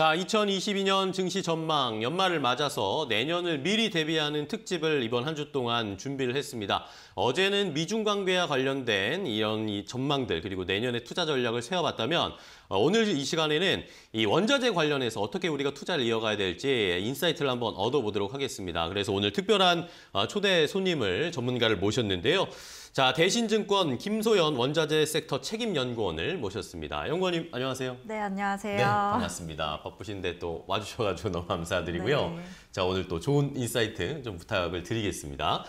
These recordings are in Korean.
자, 2022년 증시 전망 연말을 맞아서 내년을 미리 대비하는 특집을 이번 한 주 동안 준비를 했습니다. 어제는 미중 관계와 관련된 이런 이 전망들 그리고 내년의 투자 전략을 세워봤다면 어, 오늘 이 시간에는 이 원자재 관련해서 어떻게 우리가 투자를 이어가야 될지 인사이트를 한번 얻어보도록 하겠습니다. 그래서 오늘 특별한 어, 초대 손님을 전문가를 모셨는데요. 자, 대신증권 김소연 원자재 섹터 책임연구원을 모셨습니다. 연구원님 안녕하세요. 네, 안녕하세요. 네, 반갑습니다. 바쁘신데 또 와주셔가지고 너무 감사드리고요. 네. 자, 오늘 또 좋은 인사이트 좀 부탁을 드리겠습니다.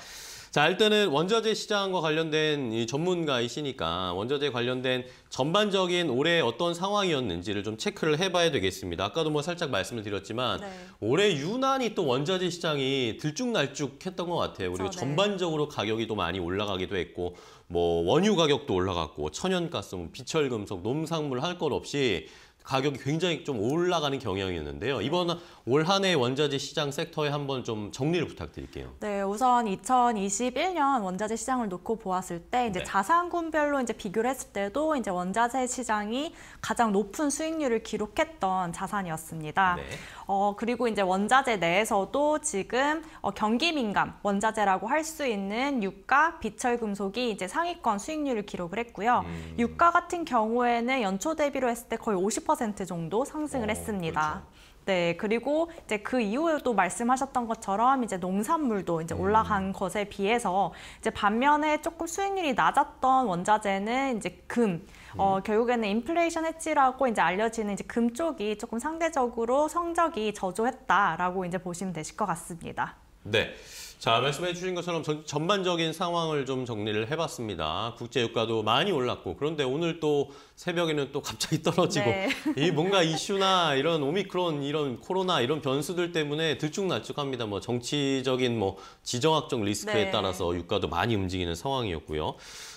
자, 일단은 원자재 시장과 관련된 이 전문가이시니까 원자재 관련된 전반적인 올해 어떤 상황이었는지를 좀 체크를 해봐야 되겠습니다. 아까도 뭐 살짝 말씀을 드렸지만 네. 올해 유난히 또 원자재 시장이 들쭉날쭉했던 것 같아요. 그리고 아, 네. 전반적으로 가격이 또 많이 올라가기도 했고 뭐 원유 가격도 올라갔고 천연가스, 뭐 비철금속, 농산물 할 것 없이 가격이 굉장히 좀 올라가는 경향이었는데요. 이번 올 한해 원자재 시장 섹터에 한번 좀 정리를 부탁드릴게요. 네, 우선 2021년 원자재 시장을 놓고 보았을 때 이제 네. 자산군별로 이제 비교를 했을 때도 이제 원자재 시장이 가장 높은 수익률을 기록했던 자산이었습니다. 네. 어, 그리고 이제 원자재 내에서도 지금 어, 경기 민감 원자재라고 할 수 있는 유가, 비철 금속이 이제 상위권 수익률을 기록을 했고요. 음. 유가 같은 경우에는 연초 대비로 했을 때 거의 50% 정도 상승을 오, 어, 했습니다. 그렇죠. 네, 그리고 이제 그 이후에도 말씀하셨던 것처럼 이제 농산물도 이제 음. 올라간 음. 것에 비해서 이제 반면에 조금 수익률이 낮았던 원자재는 이제 금, 어, 음. 결국에는 인플레이션 해치라고 이제 알려지는 이제 금 쪽이 조금 상대적으로 성적이 저조했다라고 이제 보시면 되실 것 같습니다. 네. 자, 말씀해 주신 것처럼 전반적인 상황을 좀 정리를 해봤습니다. 국제유가도 많이 올랐고, 그런데 오늘 또 새벽에는 또 갑자기 떨어지고, 네. 이 뭔가 이슈나 이런 오미크론, 이런 코로나 이런 변수들 때문에 들쭉날쭉합니다. 뭐 정치적인 뭐 지정학적 리스크에 네. 따라서 유가도 많이 움직이는 상황이었고요.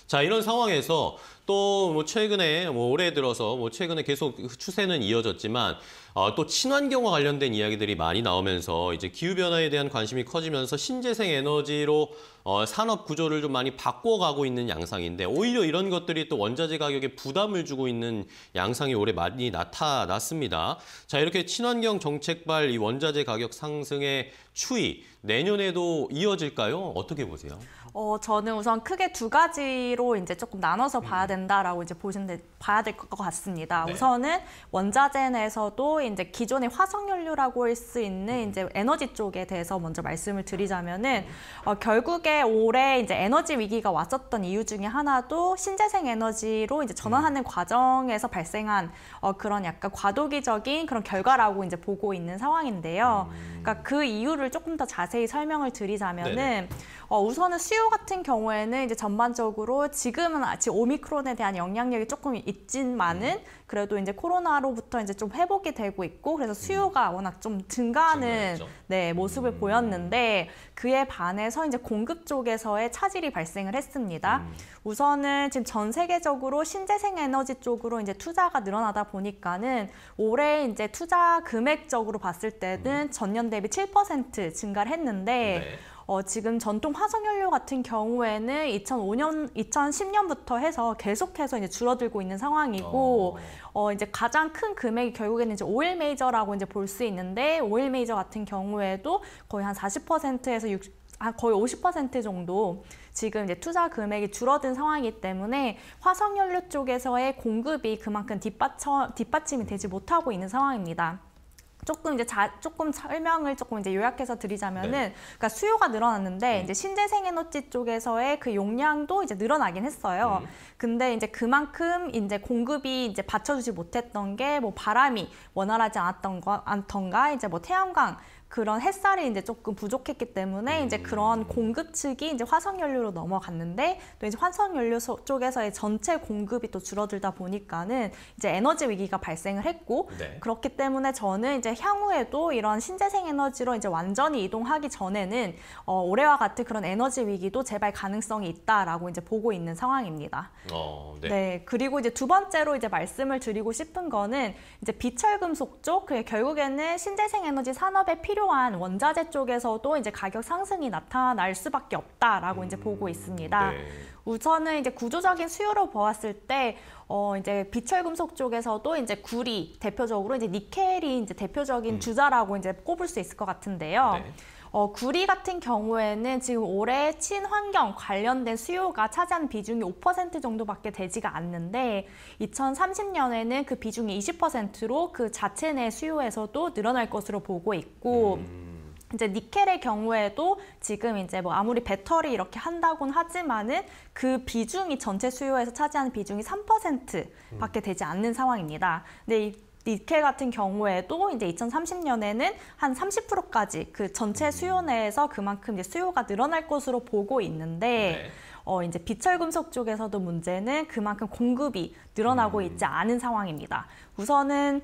자, 이런 상황에서 또 뭐 최근에 뭐 올해 들어서 뭐 최근에 계속 추세는 이어졌지만 어, 또 친환경과 관련된 이야기들이 많이 나오면서 이제 기후 변화에 대한 관심이 커지면서 신재생 에너지로 어, 산업 구조를 좀 많이 바꿔가고 있는 양상인데 오히려 이런 것들이 또 원자재 가격에 부담을 주고 있는 양상이 올해 많이 나타났습니다. 자 이렇게 친환경 정책발 이 원자재 가격 상승의 추이 내년에도 이어질까요? 어떻게 보세요? 어, 저는 우선 크게 두 가지로 이제 조금 나눠서 봐야 음. 된다라고 이제 보시면 되, 봐야 될 것 같습니다. 네. 우선은 원자재 내에서도 이제 기존의 화석연료라고 할 수 있는 음. 이제 에너지 쪽에 대해서 먼저 말씀을 드리자면은 음. 어, 결국에 올해 이제 에너지 위기가 왔었던 이유 중에 하나도 신재생 에너지로 이제 전환하는 음. 과정에서 발생한 어, 그런 약간 과도기적인 그런 결과라고 이제 보고 있는 상황인데요. 음. 그러니까 그 이유를 조금 더 자세히 설명을 드리자면은 어, 우선은 수요 치료 같은 경우에는 이제 전반적으로 지금은 아직 오미크론에 대한 영향력이 조금 있지만은 음. 그래도 이제 코로나로부터 이제 좀 회복이 되고 있고 그래서 수요가 음. 워낙 좀 증가하는 네, 모습을 음. 보였는데 그에 반해서 이제 공급 쪽에서의 차질이 발생을 했습니다. 음. 우선은 지금 전 세계적으로 신재생 에너지 쪽으로 이제 투자가 늘어나다 보니까는 올해 이제 투자 금액적으로 봤을 때는 음. 전년 대비 7% 증가를 했는데 네. 어, 지금 전통 화석연료 같은 경우에는 2005년, 2010년부터 해서 계속해서 이제 줄어들고 있는 상황이고, 어. 어, 이제 가장 큰 금액이 결국에는 이제 오일 메이저라고 이제 볼 수 있는데, 오일 메이저 같은 경우에도 거의 한 40%에서 60, 아, 거의 50% 정도 지금 이제 투자 금액이 줄어든 상황이기 때문에 화석연료 쪽에서의 공급이 그만큼 뒷받쳐, 뒷받침이 되지 못하고 있는 상황입니다. 조금 이제 자, 조금 설명을 조금 이제 요약해서 드리자면은 네. 그러니까 수요가 늘어났는데 음. 이제 신재생 에너지 쪽에서의 그 용량도 이제 늘어나긴 했어요. 음. 근데 이제 그만큼 이제 공급이 이제 받쳐주지 못했던 게 뭐 바람이 원활하지 않았던 거안던가 이제 뭐 태양광 그런 햇살이 이제 조금 부족했기 때문에 음. 이제 그런 공급 측이 이제 화석 연료로 넘어갔는데 또 이제 화석 연료 쪽에서의 전체 공급이 또 줄어들다 보니까는 이제 에너지 위기가 발생을 했고 네. 그렇기 때문에 저는 이제 향후에도 이런 신재생 에너지로 이제 완전히 이동하기 전에는 어, 올해와 같은 그런 에너지 위기도 재발 가능성이 있다라고 이제 보고 있는 상황입니다. 어, 네. 네. 그리고 이제 두 번째로 이제 말씀을 드리고 싶은 거는 이제 비철금속 쪽, 그 결국에는 신재생 에너지 산업에 필요 필요한 원자재 쪽에서도 이제 가격 상승이 나타날 수밖에 없다라고 음, 이제 보고 있습니다. 음, 네. 우선은 이제 구조적인 수요로 보았을 때 어, 이제 비철금속 쪽에서도 이제 구리 대표적으로 이제 니켈이 이제 대표적인 음. 주자라고 이제 꼽을 수 있을 것 같은데요. 네. 어, 구리 같은 경우에는 지금 올해 친환경 관련된 수요가 차지한 비중이 5% 정도밖에 되지가 않는데 2030년에는 그 비중이 20%로 그 자체 내 수요에서도 늘어날 것으로 보고 있고 음. 이제 니켈의 경우에도 지금 이제 뭐 아무리 배터리 이렇게 한다곤 하지만은 그 비중이 전체 수요에서 차지하는 비중이 3%밖에 되지 않는 상황입니다. 근데 이 니켈 같은 경우에도 이제 2030년에는 한 30%까지 그 전체 수요 내에서 그만큼 이제 수요가 늘어날 것으로 보고 있는데 네. 어, 이제 비철금속 쪽에서도 문제는 그만큼 공급이 늘어나고 음. 있지 않은 상황입니다. 우선은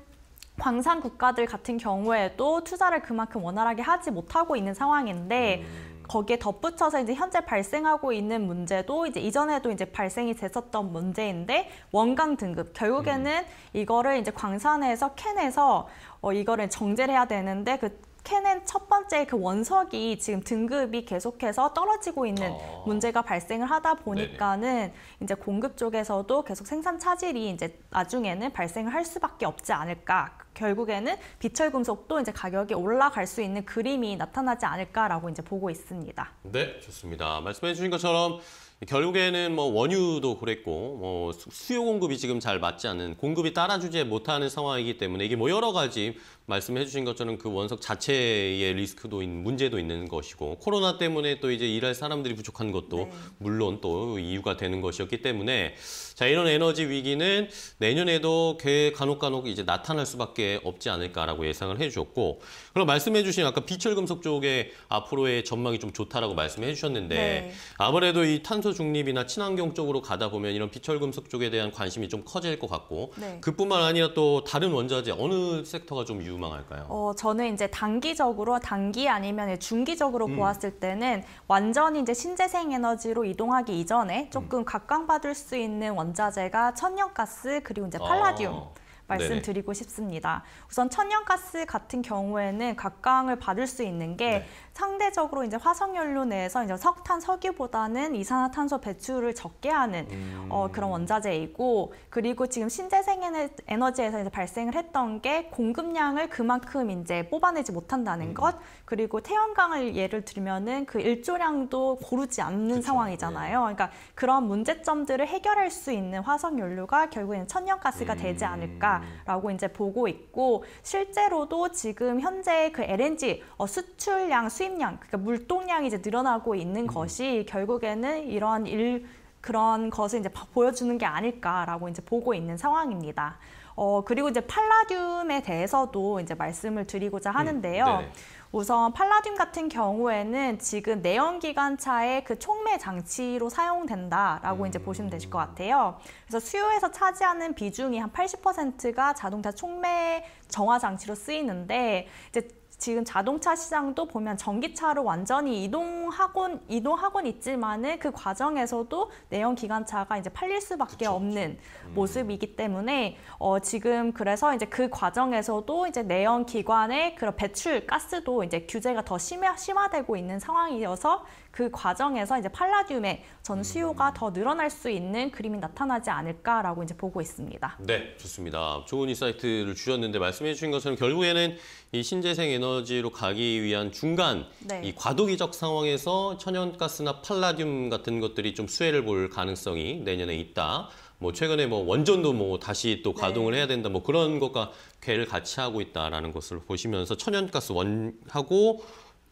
광산 국가들 같은 경우에도 투자를 그만큼 원활하게 하지 못하고 있는 상황인데 음. 거기에 덧붙여서 이제 현재 발생하고 있는 문제도 이제 이전에도 이제 발생이 됐었던 문제인데 원광 등급 결국에는 음. 이거를 이제 광산에서 캔에서 어, 이거를 정제를 해야 되는데 그 캐낸 첫 번째 그 원석이 지금 등급이 계속해서 떨어지고 있는 아. 문제가 발생을 하다 보니까는 네네. 이제 공급 쪽에서도 계속 생산 차질이 이제 나중에는 발생을 할 수밖에 없지 않을까. 결국에는 비철 금속도 이제 가격이 올라갈 수 있는 그림이 나타나지 않을까라고 이제 보고 있습니다. 네, 좋습니다. 말씀해 주신 것처럼 결국에는 뭐 원유도 그랬고 뭐 수요 공급이 지금 잘 맞지 않는 공급이 따라주지 못하는 상황이기 때문에 이게 뭐 여러 가지 말씀해 주신 것처럼 그 원석 자체의 리스크도 있는 문제도 있는 것이고 코로나 때문에 또 이제 일할 사람들이 부족한 것도 네. 물론 또 이유가 되는 것이었기 때문에 자 이런 에너지 위기는 내년에도 간혹간혹 이제 나타날 수밖에 없지 않을까라고 예상을 해 주셨고 그럼 말씀해 주신 아까 비철금속 쪽에 앞으로의 전망이 좀 좋다라고 말씀해 주셨는데 네. 아무래도 이 탄소 중립이나 친환경 쪽으로 가다 보면 이런 비철금속 쪽에 대한 관심이 좀 커질 것 같고 네. 그뿐만 아니라 또 다른 원자재 어느 섹터가 좀유명한 전망할까요? 어, 저는 이제 단기적으로 단기 아니면 중기적으로 음. 보았을 때는 완전히 이제 신재생 에너지로 이동하기 이전에 조금 음. 각광받을 수 있는 원자재가 천연가스 그리고 이제 팔라듐 아. 말씀드리고 네네. 싶습니다. 우선 천연가스 같은 경우에는 각광을 받을 수 있는 게 네. 상대적으로 이제 화석연료 내에서 이제 석탄, 석유보다는 이산화탄소 배출을 적게 하는 어, 음. 어, 그런 원자재이고 그리고 지금 신재생 에너지에서 이제 발생을 했던 게 공급량을 그만큼 이제 뽑아내지 못한다는 음. 것 그리고 태양광을 예를 들면은 그 일조량도 고르지 않는 그쵸. 상황이잖아요. 네. 그러니까 그런 문제점들을 해결할 수 있는 화석연료가 결국에는 천연가스가 음. 되지 않을까라고 이제 보고 있고 실제로도 지금 현재 그 LNG 어, 수출량 수입 흡입량, 그러니까 물동량이 이제 늘어나고 있는 음. 것이 결국에는 이러한 일 그런 것을 이제 보여주는 게 아닐까라고 이제 보고 있는 상황입니다. 어, 그리고 이제 팔라듐에 대해서도 이제 말씀을 드리고자 음, 하는데요. 음, 우선 팔라듐 같은 경우에는 지금 내연기관차의 그 촉매 장치로 사용된다라고 음. 이제 보시면 되실 것 음. 같아요. 그래서 수요에서 차지하는 비중이 한 80%가 자동차 촉매 정화 장치로 쓰이는데 이제 지금 자동차 시장도 보면 전기차로 완전히 이동하곤 이동하곤 있지만은 그 과정에서도 내연 기관차가 이제 팔릴 수밖에 그쵸, 없는 그 모습이기 때문에 어 지금 그래서 이제 그 과정에서도 이제 내연 기관의 그런 배출 가스도 이제 규제가 더 심화, 심화되고 있는 상황이어서 그 과정에서 이제 팔라듐의 전수요가 음. 더 늘어날 수 있는 그림이 나타나지 않을까라고 이제 보고 있습니다. 네, 좋습니다. 좋은 인사이트를 주셨는데 말씀해 주신 것처럼 결국에는 이 신재생 에너지로 가기 위한 중간 네. 이 과도기적 상황에서 천연가스나 팔라듐 같은 것들이 좀 수혜를 볼 가능성이 내년에 있다. 뭐 최근에 뭐 원전도 뭐 다시 또 네. 가동을 네. 해야 된다 뭐 그런 것과 괴를 같이 하고 있다라는 것을 보시면서 천연가스 원하고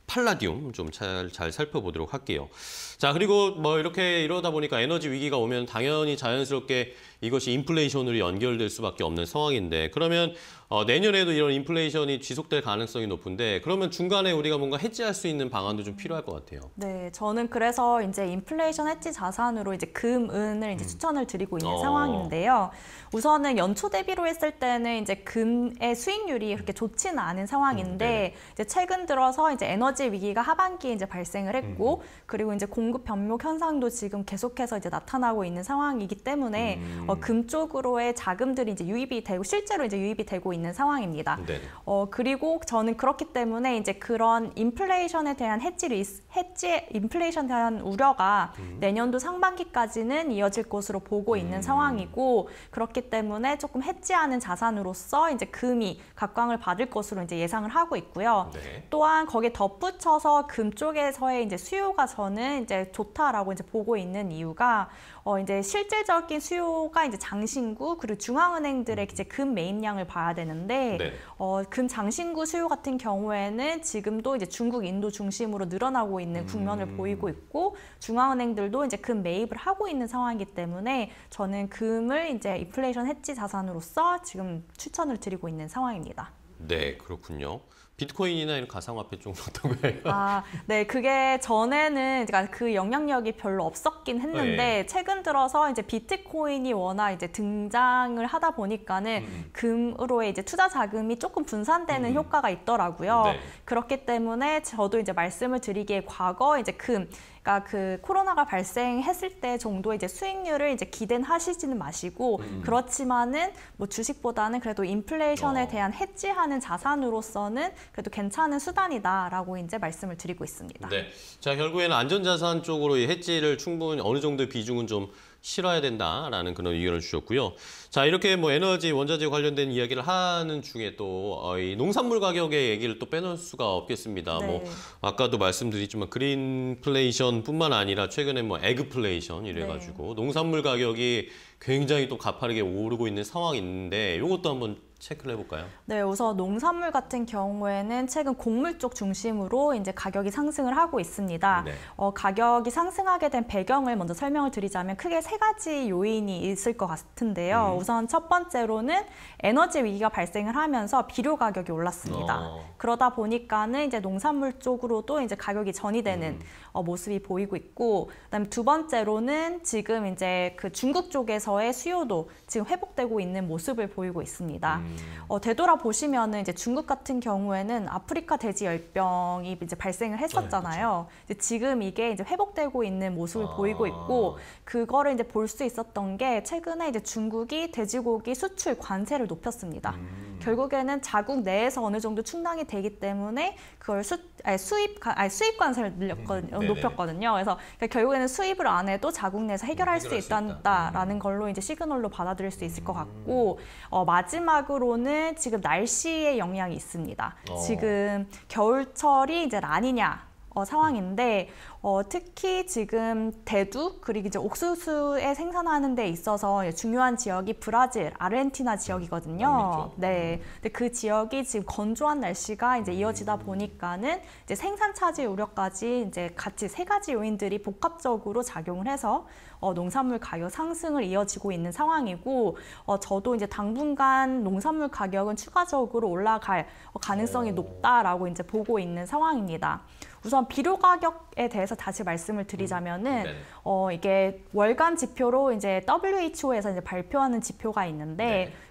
팔라디움 좀잘 잘 살펴보도록 할게요. 자, 그리고 뭐 이렇게 이러다 보니까 에너지 위기가 오면 당연히 자연스럽게 이것이 인플레이션으로 연결될 수밖에 없는 상황인데 그러면 어, 내년에도 이런 인플레이션이 지속될 가능성이 높은데 그러면 중간에 우리가 뭔가 해지할 수 있는 방안도 좀 필요할 것 같아요. 네, 저는 그래서 이제 인플레이션 해지 자산으로 이제 금은을 이제 음. 추천을 드리고 있는 어. 상황인데요. 우선은 연초 대비로 했을 때는 이제 금의 수익률이 그렇게 좋지는 않은 상황인데 음, 네. 이제 최근 들어서 이제 에너지 위기가 하반기에 이제 발생을 했고 음. 그리고 이제 공급 변목 현상도 지금 계속해서 이제 나타나고 있는 상황이기 때문에 음. 어, 금 쪽으로의 자금들이 이제 유입이 되고 실제로 이제 유입이 되고 있는 있는 상황입니다. 네. 어, 그리고 저는 그렇기 때문에 이제 그런 인플레이션에 대한 해지 리스, 해지 인플레이션에 대한 우려가 음. 내년도 상반기까지는 이어질 것으로 보고 있는 음. 상황이고 그렇기 때문에 조금 해지하는 자산으로서 이제 금이 각광을 받을 것으로 이제 예상을 하고 있고요. 네. 또한 거기에 덧붙여서 금 쪽에서의 이제 수요가 저는 이제 좋다라고 이제 보고 있는 이유가 어 이제 실제적인 수요가 이제 장신구 그리고 중앙은행들의 음. 이제 금 매입량을 봐야 되는 되는데 네. 어, 금장신구 수요 같은 경우에는 지금도 이제 중국, 인도 중심으로 늘어나고 있는 국면을 음. 보이고 있고 중앙은행들도 이제 금 매입을 하고 있는 상황이기 때문에 저는 금을 이제 인플레이션 해지 자산으로서 지금 추천을 드리고 있는 상황입니다. 네, 그렇군요. 비트코인이나 이런 가상화폐 쪽은 어떤 거예요? 아, 네, 그게 전에는 그러니까 그 영향력이 별로 없었긴 했는데 네. 최근 들어서 이제 비트코인이 워낙 이제 등장을 하다 보니까는 음. 음. 금으로의 이제 투자 자금이 조금 분산되는 음, 음. 효과가 있더라고요. 네. 그렇기 때문에 저도 이제 말씀을 드리기에 과거 이제 금 그러니까 그 코로나가 발생했을 때 정도 이제 수익률을 이제 기댄 하시지는 마시고 음, 음. 그렇지만은 뭐 주식보다는 그래도 인플레이션에 어. 대한 해지하는 자산으로서는 그래도 괜찮은 수단이다라고 이제 말씀을 드리고 있습니다. 네. 자, 결국에는 안전자산 쪽으로 이 해지를 충분히 어느 정도 비중은 좀 실어야 된다라는 그런 의견을 주셨고요. 자 이렇게 뭐 에너지 원자재 관련된 이야기를 하는 중에 또이 어, 농산물 가격의 얘기를 또 빼놓을 수가 없겠습니다. 뭐 네. 뭐 아까도 말씀드렸지만 그린플레이션뿐만 아니라 최근에 뭐 에그플레이션 이래가지고 네. 농산물 가격이 굉장히 또 가파르게 오르고 있는 상황이 있는데 이것도 한번 체크를 해볼까요? 네, 우선 농산물 같은 경우에는 최근 곡물 쪽 중심으로 이제 가격이 상승을 하고 있습니다. 네. 어, 가격이 상승하게 된 배경을 먼저 설명을 드리자면 크게 세 가지 요인이 있을 것 같은데요. 음. 우선 첫 번째로는 에너지 위기가 발생을 하면서 비료 가격이 올랐습니다. 어. 그러다 보니까는 이제 농산물 쪽으로도 이제 가격이 전이되는 음. 어, 모습이 보이고 있고 그다음에 두 번째로는 지금 이제 그 중국 쪽에서의 수요도 지금 회복되고 있는 모습을 보이고 있습니다. 음. 어, 되돌아 보시면은 이제 중국 같은 경우에는 아프리카 돼지 열병이 이제 발생을 했었잖아요. 네, 그렇 지금 이게 이제 회복되고 있는 모습을 아. 보이고 있고 그거를 이제 볼 수 있었던 게 최근에 이제 중국이 돼지고기 수출 관세를 높였습니다. 음. 결국에는 자국 내에서 어느 정도 충당이 되기 때문에 그걸 수, 아니, 수입 아니, 수입 관세를 늘렸거든요. 네네. 높였거든요. 그래서 그러니까 결국에는 수입을 안 해도 자국 내에서 음, 해결할 수 있다라는 음. 걸로 이제 시그널로 받아들일 수 있을 것 음. 같고 어, 마지막으로는 지금 날씨의 영향이 있습니다. 어. 지금 겨울철이 이제 라니냐 어, 상황인데 어, 특히 지금 대두 그리고 이제 옥수수에 생산하는 데 있어서 중요한 지역이 브라질, 아르헨티나 지역이거든요. 아, 그렇죠. 음. 네. 근데 그 지역이 지금 건조한 날씨가 이제 이어지다 음. 보니까는 이제 생산 차지 우려까지 이제 같이 세 가지 요인들이 복합적으로 작용을 해서 어, 농산물 가격 상승을 이어지고 있는 상황이고 어, 저도 이제 당분간 농산물 가격은 추가적으로 올라갈 가능성이 어. 높다라고 이제 보고 있는 상황입니다. 우선 비료 가격에 대해 대해서 다시 말씀을 드리자면은 음. 네. 어 이게 월간 지표로 이제 WHO에서 이제 발표하는 지표가 있는데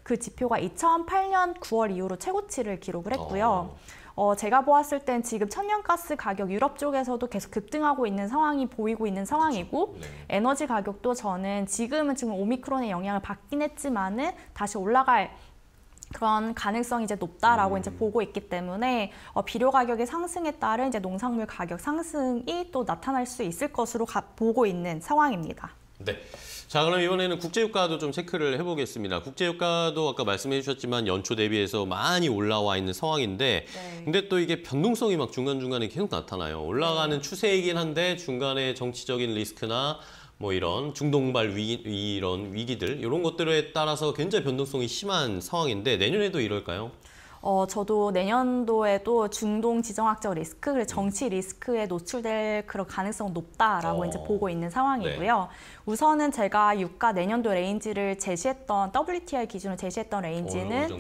네그 지표가 2008년 9월 이후로 최고치를 기록을 했고요. 어. 어, 제가 보았을 땐 지금 천연가스 가격 유럽 쪽에서도 계속 급등하고 있는 상황이 보이고 있는 상황이고 네. 에너지 가격도 저는 지금은 지금 오미크론의 영향을 받긴 했지만은 다시 올라갈 그런 가능성이 이제 높다라고 음. 이제 보고 있기 때문에 어, 비료 가격의 상승에 따른 이제 농산물 가격 상승이 또 나타날 수 있을 것으로 가, 보고 있는 상황입니다. 네. 자 그럼 이번에는 국제유가도 좀 체크를 해보겠습니다. 국제유가도 아까 말씀해 주셨지만 연초 대비해서 많이 올라와 있는 상황인데 네. 근데 또 이게 변동성이 막 중간중간에 계속 나타나요. 올라가는 네. 추세이긴 한데 중간에 정치적인 리스크나 뭐 이런 중동발 위기, 이런 위기들 이런 것들에 따라서 굉장히 변동성이 심한 상황인데 내년에도 이럴까요? 어, 저도 내년도에도 중동 지정학적 리스크, 그리고 정치 리스크에 노출될 그런 가능성 높다라고 어. 이제 보고 있는 상황이고요. 네. 우선은 제가 유가 내년도 레인지를 제시했던 WTI 기준으로 제시했던 레인지는 어,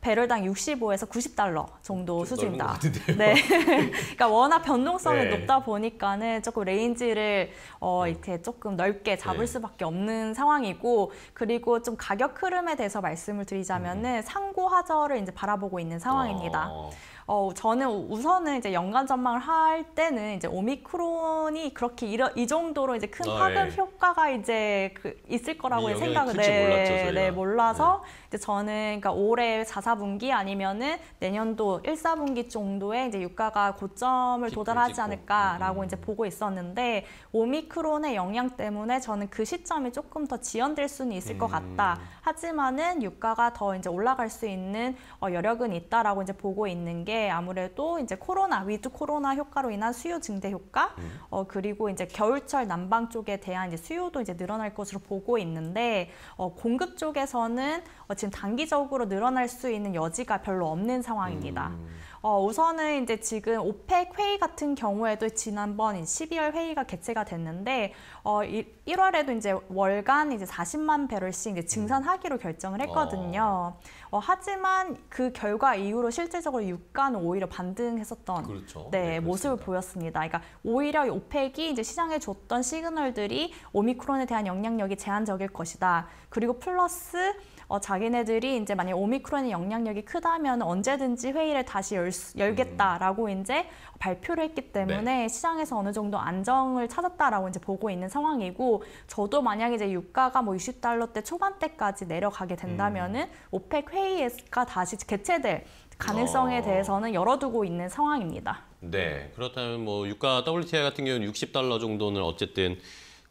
배럴당 65에서 90달러 정도 수준입니다. 네. 그러니까 워낙 변동성이 네. 높다 보니까는 조금 레인지를 어 음. 이렇게 조금 넓게 잡을 네. 수밖에 없는 상황이고 그리고 좀 가격 흐름에 대해서 말씀을 드리자면은 음. 상고하저를 이제 바라보고 있는 상황입니다. 어. 어, 저는 우선은 이제 연간 전망을 할 때는 이제 오미크론이 그렇게 이러, 이 정도로 이제 큰 아, 파급 아, 예. 효과가 이제 그 있을 거라고 네, 생각을 네, 몰랐죠, 네, 몰라서 네. 이제 저는 그러니까 올해 4, 4분기 아니면은 내년도 1, 4분기 정도에 이제 유가가 고점을 찍고, 도달하지 찍고. 않을까라고 음. 이제 보고 있었는데 오미크론의 영향 때문에 저는 그 시점이 조금 더 지연될 수는 있을 음. 것 같다. 음. 하지만은 유가가 더 이제 올라갈 수 있는 어, 여력은 있다라고 이제 보고 있는 게 아무래도 이제 코로나 위드 코로나 효과로 인한 수요 증대 효과 음. 어, 그리고 이제 겨울철 난방 쪽에 대한 이제 수요도 이제 늘어날 것으로 보고 있는데 어, 공급 쪽에서는 어, 지금 단기적으로 늘어날 수 있는 여지가 별로 없는 상황입니다. 음. 어, 우선은 이제 지금 오펙 회의 같은 경우에도 지난번 12월 회의가 개최가 됐는데 어, 1월에도 이제 월간 이제 40만 배럴씩 이제 증산하기로 결정을 했거든요. 아. 어. 하지만 그 결과 이후로 실제적으로 유가는 오히려 반등했었던 그렇죠. 네, 네 모습을 보였습니다. 그러니까 오히려 오펙이 이제 시장에 줬던 시그널들이 오미크론에 대한 영향력이 제한적일 것이다. 그리고 플러스 어, 자기네들이 이제 만약 오미크론의 영향력이 크다면 언제든지 회의를 다시 열, 열겠다라고 음. 이제 발표를 했기 때문에 네. 시장에서 어느 정도 안정을 찾았다라고 이제 보고 있는 상황이고 저도 만약 에 이제 유가가 뭐 60달러대 초반대까지 내려가게 된다면은 음. 오펙 회의가 다시 개최될 가능성에 어... 대해서는 열어두고 있는 상황입니다. 네, 그렇다면 뭐 유가 WTI 같은 경우는 60달러 정도는 어쨌든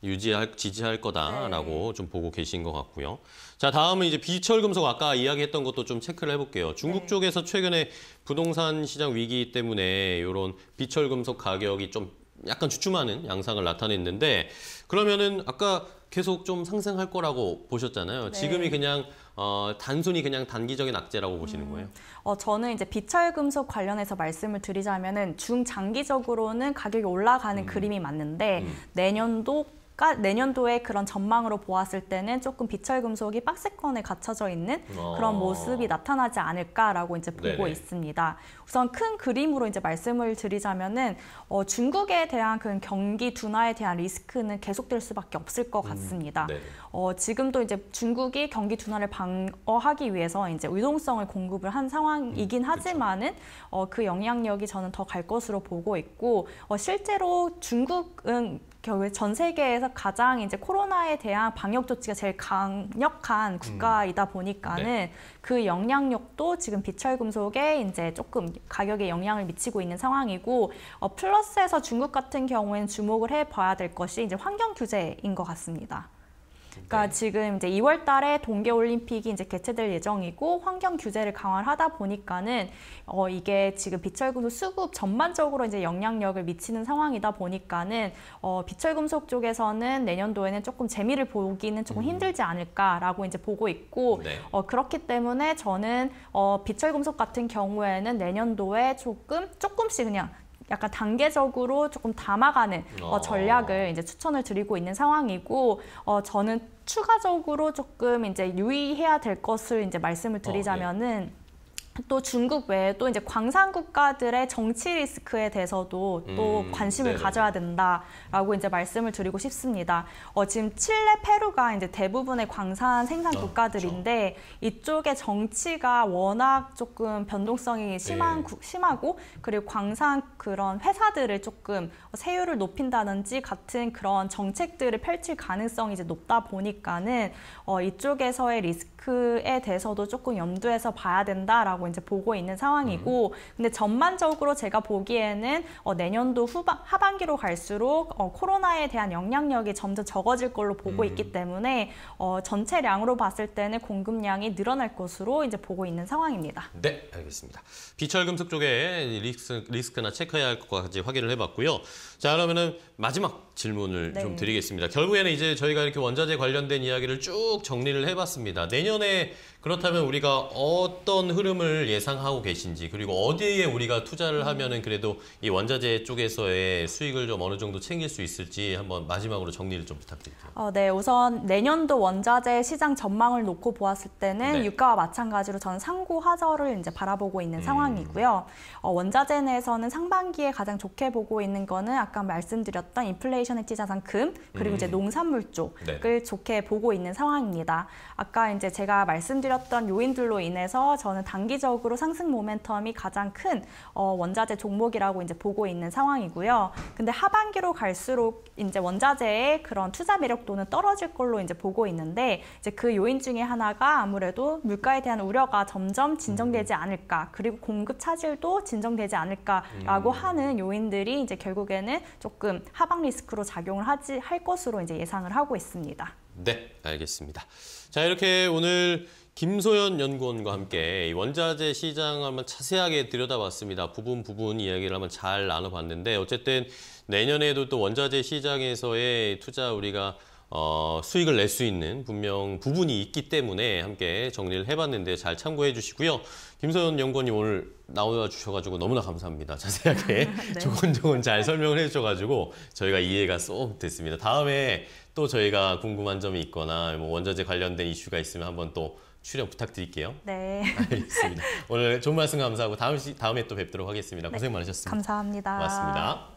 유지할 지지할 거다라고 네. 좀 보고 계신 것 같고요. 자 다음은 이제 비철 금속 아까 이야기했던 것도 좀 체크를 해볼게요. 중국 네. 쪽에서 최근에 부동산 시장 위기 때문에 이런 비철 금속 가격이 좀 약간 주춤하는 양상을 나타냈는데 그러면은 아까 계속 좀 상승할 거라고 보셨잖아요. 네. 지금이 그냥 어, 단순히 그냥 단기적인 악재라고 보시는 음. 거예요? 어, 저는 이제 비철금속 관련해서 말씀을 드리자면은 중장기적으로는 가격이 올라가는 음. 그림이 맞는데 음. 내년도 그 내년도에 그런 전망으로 보았을 때는 조금 비철 금속이 박스권에 갇혀져 있는 그런 어. 모습이 나타나지 않을까라고 이제 보고 네네. 있습니다. 우선 큰 그림으로 이제 말씀을 드리자면은 어, 중국에 대한 그 경기 둔화에 대한 리스크는 계속될 수밖에 없을 것 음, 같습니다. 음, 어, 지금도 이제 중국이 경기 둔화를 방어하기 위해서 이제 유동성을 공급을 한 상황이긴 음, 하지만은 어, 그 영향력이 저는 더 갈 것으로 보고 있고 어, 실제로 중국은 결국에 전 세계에서 가장 이제 코로나에 대한 방역 조치가 제일 강력한 음. 국가이다 보니까는 음. 네. 그 영향력도 지금 비철금속에 이제 조금 가격에 영향을 미치고 있는 상황이고 어, 플러스에서 중국 같은 경우에는 주목을 해봐야 될 것이 이제 환경 규제인 것 같습니다. 그러니까 네. 지금 이제 2월 달에 동계 올림픽이 이제 개최될 예정이고 환경 규제를 강화하다 보니까는 어 이게 지금 비철금속 수급 전반적으로 이제 영향력을 미치는 상황이다 보니까는 어 비철금속 쪽에서는 내년도에는 조금 재미를 보기는 조금 음. 힘들지 않을까라고 이제 보고 있고 네. 어 그렇기 때문에 저는 어 비철금속 같은 경우에는 내년도에 조금 조금씩 그냥 약간 단계적으로 조금 담아가는 어, 어, 전략을 이제 추천을 드리고 있는 상황이고 어, 저는 추가적으로 조금 이제 유의해야 될 것을 이제 말씀을 어, 예. 드리자면은. 또 중국 외에또 이제 광산 국가들의 정치 리스크에 대해서도 또 음, 관심을 네네. 가져야 된다라고 이제 말씀을 드리고 싶습니다. 어, 지금 칠레, 페루가 이제 대부분의 광산 생산 어, 국가들인데 그렇죠. 이쪽의 정치가 워낙 조금 변동성이 네. 심한 네. 구, 심하고 그리고 광산 그런 회사들을 조금 세율을 높인다든지 같은 그런 정책들을 펼칠 가능성이 이제 높다 보니까는 어, 이쪽에서의 리스크에 대해서도 조금 염두해서 봐야 된다라고 이제 보고 있는 상황이고 음. 근데 전반적으로 제가 보기에는 어, 내년도 후반 하반기로 갈수록 어, 코로나에 대한 영향력이 점점 적어질 걸로 보고 있기 음. 때문에 어, 전체량으로 봤을 때는 공급량이 늘어날 것으로 이제 보고 있는 상황입니다. 네, 알겠습니다. 비철 금속 쪽에 리스크, 리스크나 체크해야 할 것까지 확인을 해봤고요. 자, 그러면은 마지막 질문을 네. 좀 드리겠습니다. 결국에는 이제 저희가 이렇게 원자재 관련된 이야기를 쭉 정리를 해봤습니다. 내년에 그렇다면 우리가 어떤 흐름을 예상하고 계신지 그리고 어디에 우리가 투자를 하면은 그래도 이 원자재 쪽에서의 수익을 좀 어느 정도 챙길 수 있을지 한번 마지막으로 정리를 좀 부탁드릴게요. 어, 네, 우선 내년도 원자재 시장 전망을 놓고 보았을 때는 네. 유가와 마찬가지로 저는 상고 하저를 이제 바라보고 있는 음. 상황이고요. 어, 원자재 내에서는 상반기에 가장 좋게 보고 있는 거는 아까 말씀드렸던 인플레이션의 찌자산 금 그리고 음. 이제 농산물 네. 쪽을 네. 좋게 보고 있는 상황입니다. 아까 이제 제가 말씀드린 말씀드렸던 요인들로 인해서 저는 단기적으로 상승 모멘텀이 가장 큰 어, 원자재 종목이라고 이제 보고 있는 상황이고요. 근데 하반기로 갈수록 이제 원자재의 그런 투자 매력도는 떨어질 걸로 이제 보고 있는데 이제 그 요인 중에 하나가 아무래도 물가에 대한 우려가 점점 진정되지 음. 않을까 그리고 공급 차질도 진정되지 않을까라고 음. 하는 요인들이 이제 결국에는 조금 하방 리스크로 작용을 하지 할 것으로 이제 예상을 하고 있습니다. 네, 알겠습니다. 자, 이렇게 오늘 김소연 연구원과 함께 원자재 시장 한번 자세하게 들여다봤습니다. 부분 부분 이야기를 한번 잘 나눠봤는데 어쨌든 내년에도 또 원자재 시장에서의 투자 우리가 어, 수익을 낼 수 있는 분명 부분이 있기 때문에 함께 정리를 해봤는데 잘 참고해 주시고요. 김소연 연구원이 오늘 나와 주셔가지고 너무나 감사합니다. 자세하게 네. 조곤조곤 잘 설명을 해주셔가지고 저희가 이해가 쏙 됐습니다. 다음에 또 저희가 궁금한 점이 있거나 뭐 원자재 관련된 이슈가 있으면 한번 또 출연 부탁드릴게요. 네. 알겠습니다. 오늘 좋은 말씀 감사하고 다음 시, 다음에 또 뵙도록 하겠습니다. 네. 고생 많으셨습니다. 감사합니다. 고맙습니다.